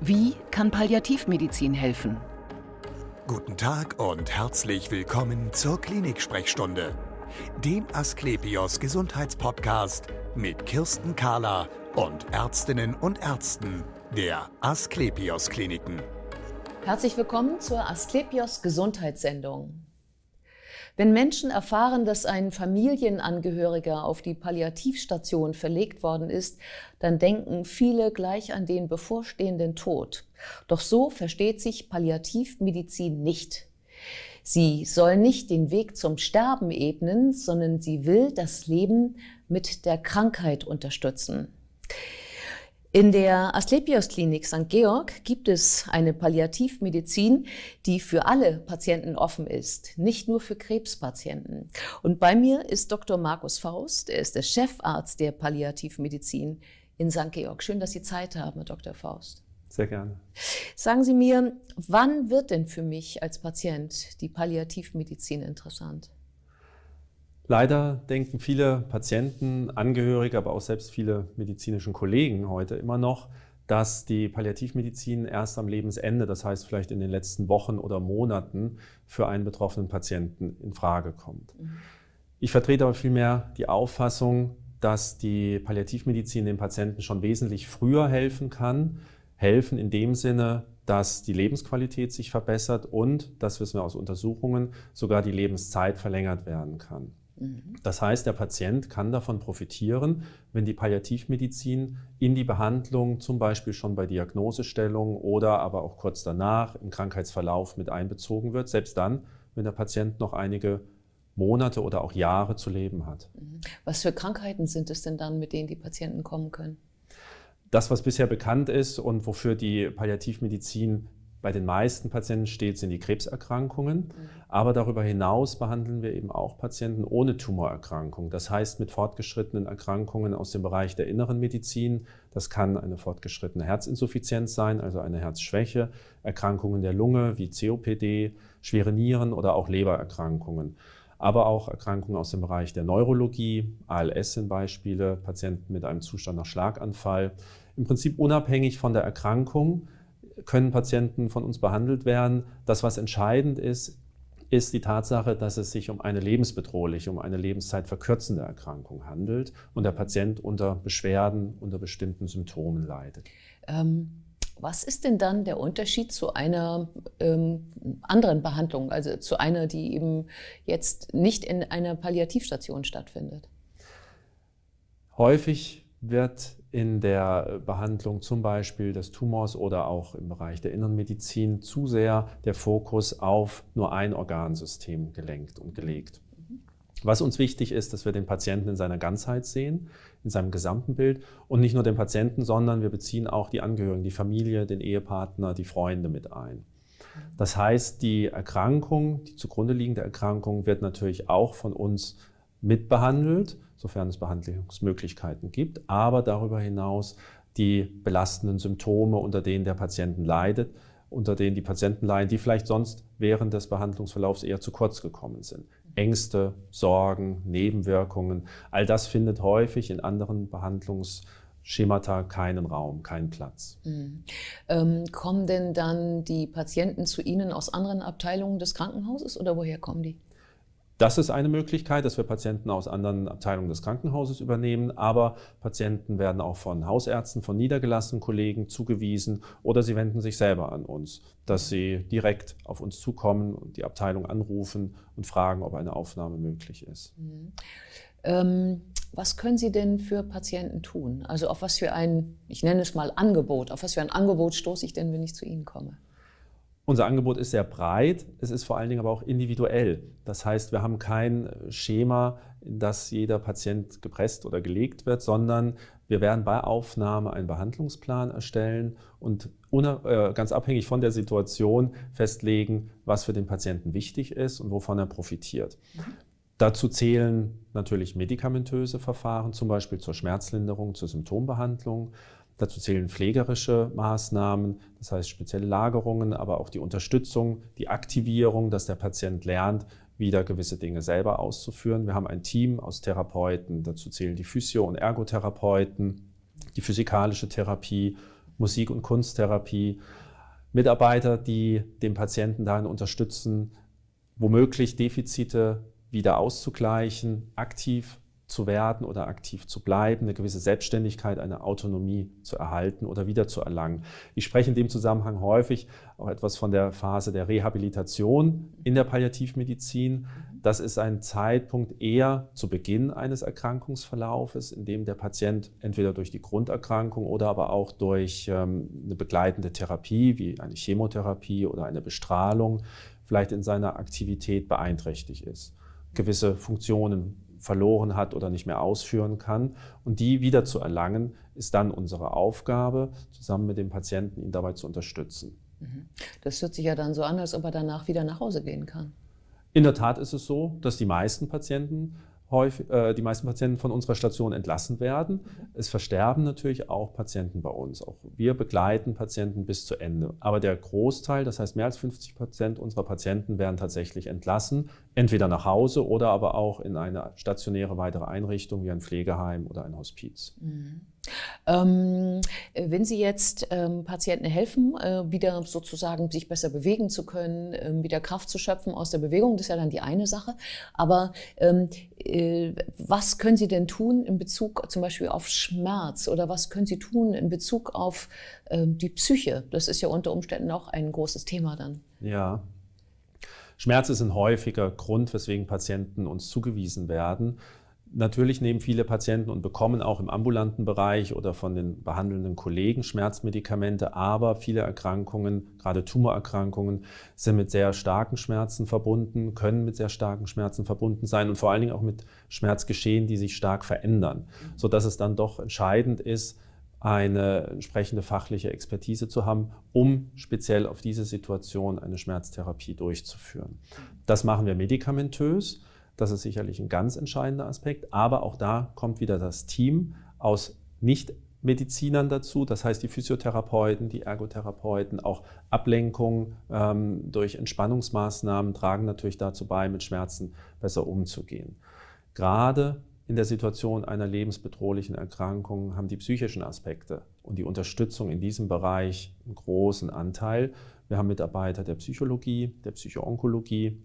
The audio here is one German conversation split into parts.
Wie kann Palliativmedizin helfen? Guten Tag und herzlich willkommen zur Klinik-Sprechstunde, dem Asklepios Gesundheitspodcast mit Kirsten Kahler und Ärztinnen und Ärzten der Asklepios Kliniken. Herzlich willkommen zur Asklepios Gesundheitssendung. Wenn Menschen erfahren, dass ein Familienangehöriger auf die Palliativstation verlegt worden ist, dann denken viele gleich an den bevorstehenden Tod. Doch so versteht sich Palliativmedizin nicht. Sie soll nicht den Weg zum Sterben ebnen, sondern sie will das Leben mit der Krankheit unterstützen. In der Asklepios-Klinik St. Georg gibt es eine Palliativmedizin, die für alle Patienten offen ist, nicht nur für Krebspatienten. Und bei mir ist Dr. Markus Faust, er ist der Chefarzt der Palliativmedizin in St. Georg. Schön, dass Sie Zeit haben, Herr Dr. Faust. Sehr gerne. Sagen Sie mir, wann wird denn für mich als Patient die Palliativmedizin interessant? Leider denken viele Patienten, Angehörige, aber auch selbst viele medizinischen Kollegen heute immer noch, dass die Palliativmedizin erst am Lebensende, das heißt vielleicht in den letzten Wochen oder Monaten, für einen betroffenen Patienten in Frage kommt. Mhm. Ich vertrete aber vielmehr die Auffassung, dass die Palliativmedizin den Patienten schon wesentlich früher helfen kann. Helfen in dem Sinne, dass die Lebensqualität sich verbessert und, das wissen wir aus Untersuchungen, sogar die Lebenszeit verlängert werden kann. Mhm. Das heißt, der Patient kann davon profitieren, wenn die Palliativmedizin in die Behandlung, zum Beispiel schon bei Diagnosestellung oder aber auch kurz danach im Krankheitsverlauf mit einbezogen wird, selbst dann, wenn der Patient noch einige Monate oder auch Jahre zu leben hat. Mhm. Was für Krankheiten sind es denn dann, mit denen die Patienten kommen können? Das, was bisher bekannt ist und wofür die Palliativmedizin bei den meisten Patienten stets sind die Krebserkrankungen, mhm. aber darüber hinaus behandeln wir eben auch Patienten ohne Tumorerkrankung. Das heißt mit fortgeschrittenen Erkrankungen aus dem Bereich der inneren Medizin. Das kann eine fortgeschrittene Herzinsuffizienz sein, also eine Herzschwäche, Erkrankungen der Lunge wie COPD, schwere Nieren oder auch Lebererkrankungen aber auch Erkrankungen aus dem Bereich der Neurologie, ALS sind Beispiele, Patienten mit einem Zustand nach Schlaganfall. Im Prinzip unabhängig von der Erkrankung können Patienten von uns behandelt werden. Das, was entscheidend ist, ist die Tatsache, dass es sich um eine lebensbedrohliche, um eine lebenszeitverkürzende Erkrankung handelt und der Patient unter Beschwerden, unter bestimmten Symptomen leidet. Ähm, was ist denn dann der Unterschied zu einer ähm, anderen Behandlung, also zu einer, die eben jetzt nicht in einer Palliativstation stattfindet? Häufig wird in der Behandlung zum Beispiel des Tumors oder auch im Bereich der Innenmedizin zu sehr der Fokus auf nur ein Organsystem gelenkt und gelegt. Was uns wichtig ist, dass wir den Patienten in seiner Ganzheit sehen, in seinem gesamten Bild und nicht nur den Patienten, sondern wir beziehen auch die Angehörigen, die Familie, den Ehepartner, die Freunde mit ein. Das heißt, die Erkrankung, die zugrunde liegende Erkrankung wird natürlich auch von uns mitbehandelt, sofern es Behandlungsmöglichkeiten gibt, aber darüber hinaus die belastenden Symptome, unter denen der Patienten leidet, unter denen die Patienten leiden, die vielleicht sonst während des Behandlungsverlaufs eher zu kurz gekommen sind. Ängste, Sorgen, Nebenwirkungen, all das findet häufig in anderen Behandlungsschemata keinen Raum, keinen Platz. Mhm. Ähm, kommen denn dann die Patienten zu Ihnen aus anderen Abteilungen des Krankenhauses oder woher kommen die? Das ist eine Möglichkeit, dass wir Patienten aus anderen Abteilungen des Krankenhauses übernehmen, aber Patienten werden auch von Hausärzten, von niedergelassenen Kollegen zugewiesen oder sie wenden sich selber an uns, dass sie direkt auf uns zukommen und die Abteilung anrufen und fragen, ob eine Aufnahme möglich ist. Mhm. Ähm, was können Sie denn für Patienten tun? Also auf was für ein, ich nenne es mal Angebot, auf was für ein Angebot stoße ich denn, wenn ich zu Ihnen komme? Unser Angebot ist sehr breit, es ist vor allen Dingen aber auch individuell. Das heißt, wir haben kein äh, Schema, in das jeder Patient gepresst oder gelegt wird, sondern wir werden bei Aufnahme einen Behandlungsplan erstellen und äh, ganz abhängig von der Situation festlegen, was für den Patienten wichtig ist und wovon er profitiert. Dazu zählen natürlich medikamentöse Verfahren, zum Beispiel zur Schmerzlinderung, zur Symptombehandlung. Dazu zählen pflegerische Maßnahmen, das heißt spezielle Lagerungen, aber auch die Unterstützung, die Aktivierung, dass der Patient lernt, wieder gewisse Dinge selber auszuführen. Wir haben ein Team aus Therapeuten, dazu zählen die Physio- und Ergotherapeuten, die physikalische Therapie, Musik- und Kunsttherapie, Mitarbeiter, die den Patienten darin unterstützen, womöglich Defizite wieder auszugleichen, aktiv zu werden oder aktiv zu bleiben, eine gewisse Selbstständigkeit, eine Autonomie zu erhalten oder wieder zu erlangen. Ich spreche in dem Zusammenhang häufig auch etwas von der Phase der Rehabilitation in der Palliativmedizin. Das ist ein Zeitpunkt eher zu Beginn eines Erkrankungsverlaufes, in dem der Patient entweder durch die Grunderkrankung oder aber auch durch ähm, eine begleitende Therapie wie eine Chemotherapie oder eine Bestrahlung vielleicht in seiner Aktivität beeinträchtigt ist. Gewisse Funktionen verloren hat oder nicht mehr ausführen kann. Und die wieder zu erlangen, ist dann unsere Aufgabe, zusammen mit dem Patienten ihn dabei zu unterstützen. Mhm. Das hört sich ja dann so an, als ob er danach wieder nach Hause gehen kann. In der Tat ist es so, dass die meisten Patienten häufig, äh, die meisten Patienten von unserer Station entlassen werden. Es versterben natürlich auch Patienten bei uns. Auch wir begleiten Patienten bis zu Ende. Aber der Großteil, das heißt mehr als 50 Prozent unserer Patienten werden tatsächlich entlassen, entweder nach Hause oder aber auch in eine stationäre weitere Einrichtung wie ein Pflegeheim oder ein Hospiz. Mhm. Ähm, wenn Sie jetzt ähm, Patienten helfen, äh, wieder sozusagen sich besser bewegen zu können, ähm, wieder Kraft zu schöpfen aus der Bewegung, das ist ja dann die eine Sache. Aber ähm, äh, was können Sie denn tun in Bezug zum Beispiel auf Schmerz oder was können Sie tun in Bezug auf ähm, die Psyche? Das ist ja unter Umständen auch ein großes Thema dann. Ja, Schmerz ist ein häufiger Grund, weswegen Patienten uns zugewiesen werden. Natürlich nehmen viele Patienten und bekommen auch im ambulanten Bereich oder von den behandelnden Kollegen Schmerzmedikamente, aber viele Erkrankungen, gerade Tumorerkrankungen, sind mit sehr starken Schmerzen verbunden, können mit sehr starken Schmerzen verbunden sein und vor allen Dingen auch mit Schmerzgeschehen, die sich stark verändern, mhm. sodass es dann doch entscheidend ist, eine entsprechende fachliche Expertise zu haben, um speziell auf diese Situation eine Schmerztherapie durchzuführen. Das machen wir medikamentös. Das ist sicherlich ein ganz entscheidender Aspekt. Aber auch da kommt wieder das Team aus Nichtmedizinern dazu, das heißt die Physiotherapeuten, die Ergotherapeuten, auch Ablenkung ähm, durch Entspannungsmaßnahmen tragen natürlich dazu bei, mit Schmerzen besser umzugehen. Gerade in der Situation einer lebensbedrohlichen Erkrankung haben die psychischen Aspekte und die Unterstützung in diesem Bereich einen großen Anteil. Wir haben Mitarbeiter der Psychologie, der Psychoonkologie,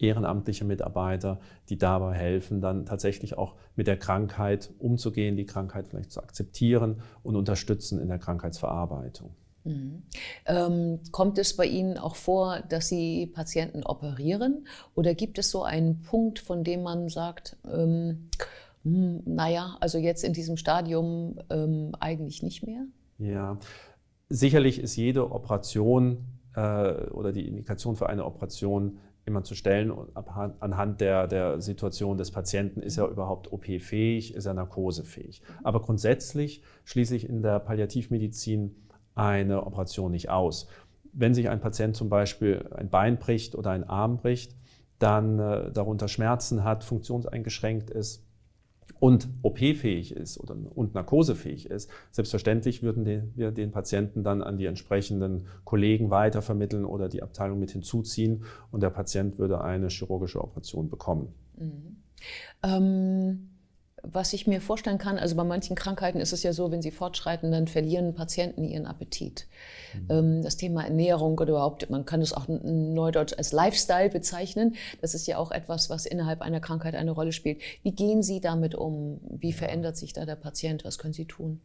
ehrenamtliche Mitarbeiter, die dabei helfen, dann tatsächlich auch mit der Krankheit umzugehen, die Krankheit vielleicht zu akzeptieren und unterstützen in der Krankheitsverarbeitung. Mhm. Ähm, kommt es bei Ihnen auch vor, dass Sie Patienten operieren oder gibt es so einen Punkt, von dem man sagt, ähm, hm, naja, also jetzt in diesem Stadium ähm, eigentlich nicht mehr? Ja, sicherlich ist jede Operation äh, oder die Indikation für eine Operation immer zu stellen anhand der, der Situation des Patienten, ist er überhaupt OP-fähig, ist er narkosefähig. Aber grundsätzlich schließe ich in der Palliativmedizin eine Operation nicht aus. Wenn sich ein Patient zum Beispiel ein Bein bricht oder ein Arm bricht, dann äh, darunter Schmerzen hat, funktionseingeschränkt ist, und OP-fähig ist oder, und narkosefähig ist, selbstverständlich würden den, wir den Patienten dann an die entsprechenden Kollegen weitervermitteln oder die Abteilung mit hinzuziehen und der Patient würde eine chirurgische Operation bekommen. Mhm. Ähm was ich mir vorstellen kann, also bei manchen Krankheiten ist es ja so, wenn sie fortschreiten, dann verlieren Patienten ihren Appetit. Mhm. Ähm, das Thema Ernährung oder überhaupt, man kann es auch neudeutsch als Lifestyle bezeichnen. Das ist ja auch etwas, was innerhalb einer Krankheit eine Rolle spielt. Wie gehen Sie damit um? Wie verändert sich da der Patient? Was können Sie tun?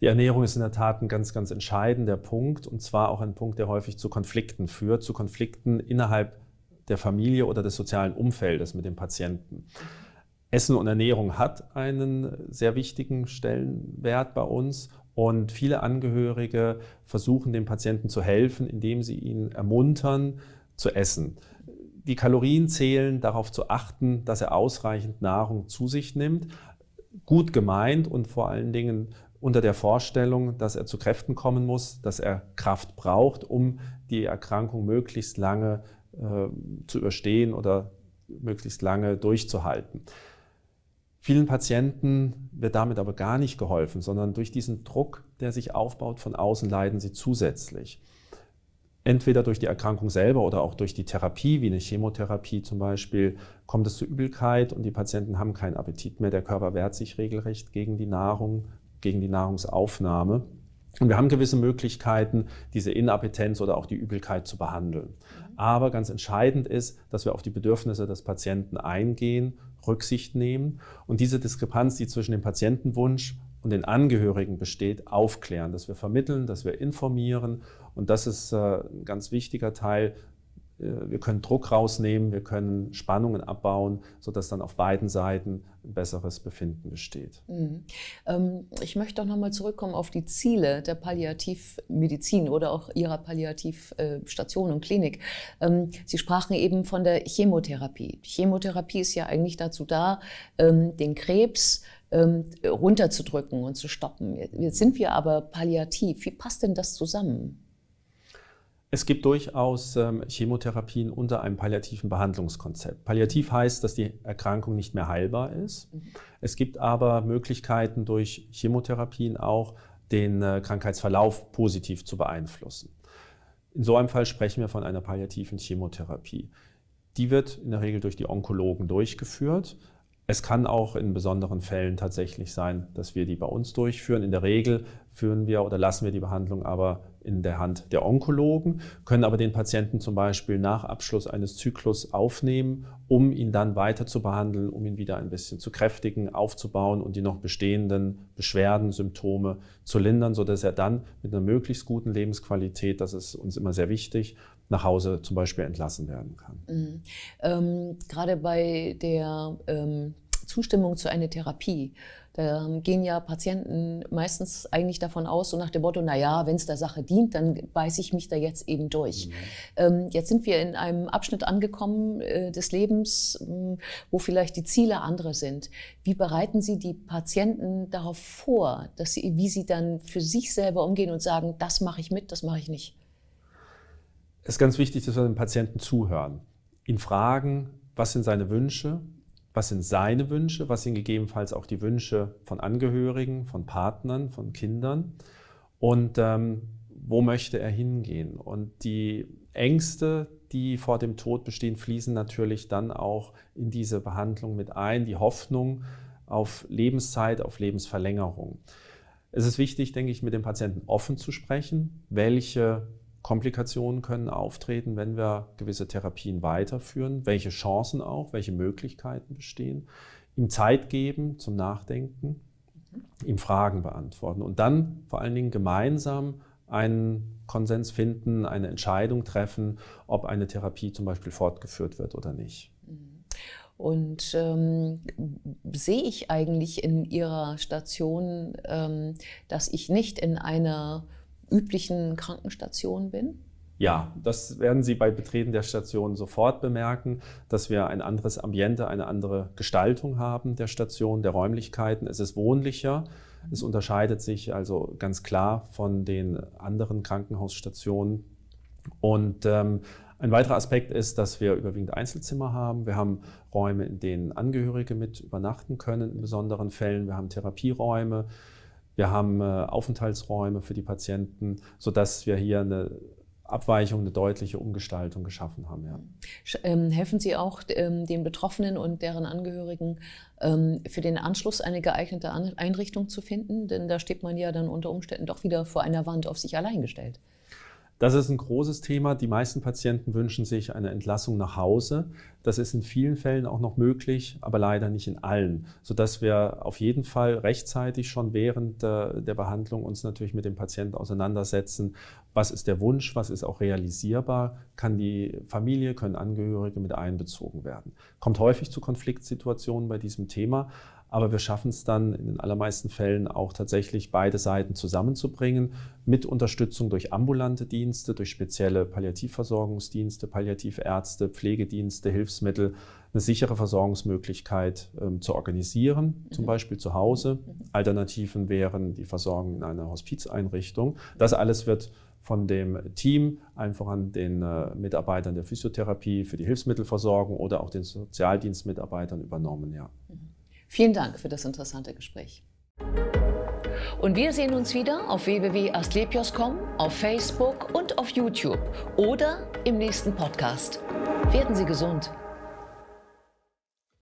Die Ernährung ist in der Tat ein ganz, ganz entscheidender Punkt und zwar auch ein Punkt, der häufig zu Konflikten führt, zu Konflikten innerhalb der Familie oder des sozialen Umfeldes mit dem Patienten. Essen und Ernährung hat einen sehr wichtigen Stellenwert bei uns und viele Angehörige versuchen dem Patienten zu helfen, indem sie ihn ermuntern zu essen. Die Kalorien zählen, darauf zu achten, dass er ausreichend Nahrung zu sich nimmt. Gut gemeint und vor allen Dingen unter der Vorstellung, dass er zu Kräften kommen muss, dass er Kraft braucht, um die Erkrankung möglichst lange äh, zu überstehen oder möglichst lange durchzuhalten. Vielen Patienten wird damit aber gar nicht geholfen, sondern durch diesen Druck, der sich aufbaut von außen, leiden sie zusätzlich. Entweder durch die Erkrankung selber oder auch durch die Therapie, wie eine Chemotherapie zum Beispiel, kommt es zu Übelkeit und die Patienten haben keinen Appetit mehr. Der Körper wehrt sich regelrecht gegen die Nahrung, gegen die Nahrungsaufnahme. Und wir haben gewisse Möglichkeiten, diese Inappetenz oder auch die Übelkeit zu behandeln. Aber ganz entscheidend ist, dass wir auf die Bedürfnisse des Patienten eingehen, Rücksicht nehmen und diese Diskrepanz, die zwischen dem Patientenwunsch und den Angehörigen besteht, aufklären, dass wir vermitteln, dass wir informieren. Und das ist äh, ein ganz wichtiger Teil äh, wir können Druck rausnehmen, wir können Spannungen abbauen, sodass dann auf beiden Seiten ein besseres Befinden besteht. Mhm. Ähm, ich möchte auch nochmal zurückkommen auf die Ziele der Palliativmedizin oder auch Ihrer Palliativstation und Klinik. Ähm, Sie sprachen eben von der Chemotherapie. Chemotherapie ist ja eigentlich dazu da, ähm, den Krebs runterzudrücken und zu stoppen. Jetzt sind wir aber palliativ. Wie passt denn das zusammen? Es gibt durchaus ähm, Chemotherapien unter einem palliativen Behandlungskonzept. Palliativ heißt, dass die Erkrankung nicht mehr heilbar ist. Mhm. Es gibt aber Möglichkeiten durch Chemotherapien auch den äh, Krankheitsverlauf positiv zu beeinflussen. In so einem Fall sprechen wir von einer palliativen Chemotherapie. Die wird in der Regel durch die Onkologen durchgeführt. Es kann auch in besonderen Fällen tatsächlich sein, dass wir die bei uns durchführen. In der Regel führen wir oder lassen wir die Behandlung aber in der Hand der Onkologen, können aber den Patienten zum Beispiel nach Abschluss eines Zyklus aufnehmen, um ihn dann weiter zu behandeln, um ihn wieder ein bisschen zu kräftigen, aufzubauen und die noch bestehenden Beschwerden, Symptome zu lindern, sodass er dann mit einer möglichst guten Lebensqualität, das ist uns immer sehr wichtig, nach Hause zum Beispiel entlassen werden kann. Mhm. Ähm, gerade bei der ähm, Zustimmung zu einer Therapie. Da ähm, gehen ja Patienten meistens eigentlich davon aus, so nach dem Motto, na ja, wenn es der Sache dient, dann beiße ich mich da jetzt eben durch. Mhm. Ähm, jetzt sind wir in einem Abschnitt angekommen äh, des Lebens, mh, hm, wo vielleicht die Ziele andere sind. Wie bereiten Sie die Patienten darauf vor, dass sie, wie sie dann für sich selber umgehen und sagen, das mache ich mit, das mache ich nicht? Es ist ganz wichtig, dass wir den Patienten zuhören, ihn fragen, was sind seine Wünsche, was sind seine Wünsche, was sind gegebenenfalls auch die Wünsche von Angehörigen, von Partnern, von Kindern und ähm, wo möchte er hingehen. Und die Ängste, die vor dem Tod bestehen, fließen natürlich dann auch in diese Behandlung mit ein, die Hoffnung auf Lebenszeit, auf Lebensverlängerung. Es ist wichtig, denke ich, mit dem Patienten offen zu sprechen, welche Komplikationen können auftreten, wenn wir gewisse Therapien weiterführen, welche Chancen auch, welche Möglichkeiten bestehen, ihm Zeit geben zum Nachdenken, mhm. ihm Fragen beantworten und dann vor allen Dingen gemeinsam einen Konsens finden, eine Entscheidung treffen, ob eine Therapie zum Beispiel fortgeführt wird oder nicht. Mhm. Und ähm, sehe ich eigentlich in Ihrer Station, ähm, dass ich nicht in einer üblichen Krankenstation bin? Ja, das werden Sie bei Betreten der Station sofort bemerken, dass wir ein anderes Ambiente, eine andere Gestaltung haben der Station, der Räumlichkeiten. Es ist wohnlicher. Es unterscheidet sich also ganz klar von den anderen Krankenhausstationen. Und ähm, ein weiterer Aspekt ist, dass wir überwiegend Einzelzimmer haben. Wir haben Räume, in denen Angehörige mit übernachten können in besonderen Fällen. Wir haben Therapieräume. Wir haben äh, Aufenthaltsräume für die Patienten, sodass wir hier eine Abweichung, eine deutliche Umgestaltung geschaffen haben. Ja. Ähm, helfen Sie auch ähm, den Betroffenen und deren Angehörigen ähm, für den Anschluss eine geeignete Einrichtung zu finden? Denn da steht man ja dann unter Umständen doch wieder vor einer Wand auf sich allein gestellt. Das ist ein großes Thema. Die meisten Patienten wünschen sich eine Entlassung nach Hause. Das ist in vielen Fällen auch noch möglich, aber leider nicht in allen, sodass wir auf jeden Fall rechtzeitig schon während der Behandlung uns natürlich mit dem Patienten auseinandersetzen. Was ist der Wunsch? Was ist auch realisierbar? Kann die Familie, können Angehörige mit einbezogen werden? Kommt häufig zu Konfliktsituationen bei diesem Thema aber wir schaffen es dann in den allermeisten Fällen auch tatsächlich beide Seiten zusammenzubringen, mit Unterstützung durch ambulante Dienste, durch spezielle Palliativversorgungsdienste, Palliativärzte, Pflegedienste, Hilfsmittel, eine sichere Versorgungsmöglichkeit ähm, zu organisieren, zum mhm. Beispiel zu Hause. Mhm. Alternativen wären die Versorgung in einer Hospizeinrichtung. Das alles wird von dem Team, allen voran den äh, Mitarbeitern der Physiotherapie für die Hilfsmittelversorgung oder auch den Sozialdienstmitarbeitern übernommen, ja. Mhm. Vielen Dank für das interessante Gespräch. Und wir sehen uns wieder auf www.astlepios.com, auf Facebook und auf YouTube oder im nächsten Podcast. Werden Sie gesund!